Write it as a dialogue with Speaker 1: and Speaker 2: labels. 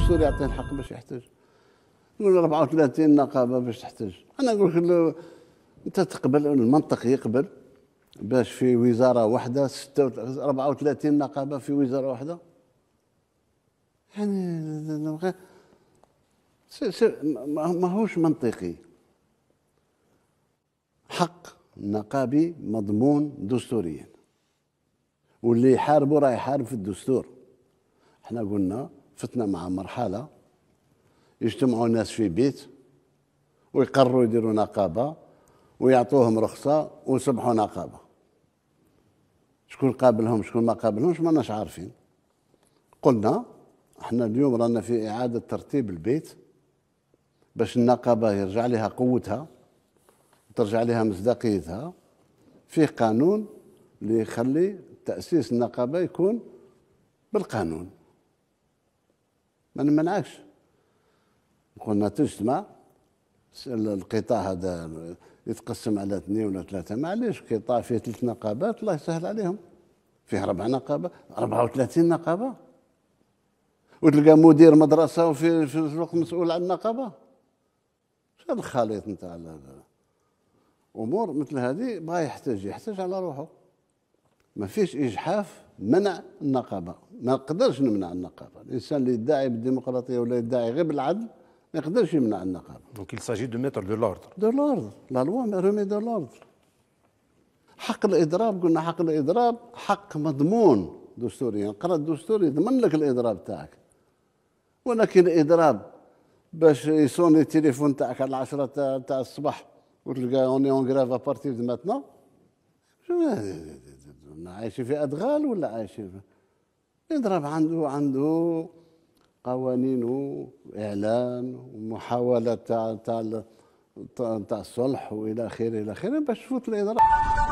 Speaker 1: الدستور يعطيه الحق باش يحتج نقول 34 نقابه باش تحتج انا نقول لك انت تقبل المنطق يقبل باش في وزاره واحده 34 نقابه في وزاره واحده يعني سي سي منطقي حق نقابي مضمون دستوريا واللي يحاربوا راه يحارب في الدستور احنا قلنا فتنا مع مرحله يجتمعوا الناس في بيت ويقرروا يديروا نقابه ويعطوهم رخصه ويصبحوا نقابه شكون قابلهم شكون ما قابلهمش ماناش عارفين قلنا احنا اليوم رانا في اعاده ترتيب البيت باش النقابه يرجع لها قوتها وترجع لها مصداقيتها فيه قانون اللي يخلي تاسيس النقابه يكون بالقانون ما نمنعكش قلنا تجتمع القطاع هذا يتقسم على اثنين ولا ثلاثه معليش قطاع فيه ثلاث نقابات الله يسهل عليهم فيه ربع نقابه 34 نقابه وتلقى مدير مدرسه وفي في الوقت مسؤول عن النقابه هذا الخليط نتاع امور مثل هذه بغا يحتاج يحتاج على روحه ما فيش اجحاف منع النقابه ما نقدرش نمنع النقابه الانسان اللي يدعي بالديمقراطيه ولا يدعي غير بالعدل ما يقدرش يمنع النقابه دونك il s'agit de mettre de l'ordre de l'ordre la loi remet de l'ordre حق الاضراب قلنا حق الاضراب حق مضمون دستوريا يعني قرا الدستور يضمن لك الاضراب تاعك ولكن الاضراب باش يصوني التليفون تاعك على 10 تاع الصباح وتلقى اوني اون غراف ا بارتي دو ماتنون كنا عايشين في ادغال ولا عايشين في يضرب عنده عنده قوانين واعلان ومحاوله تاع تاع تاع الصلح والى اخره الى اخره باش تفوت الاضراب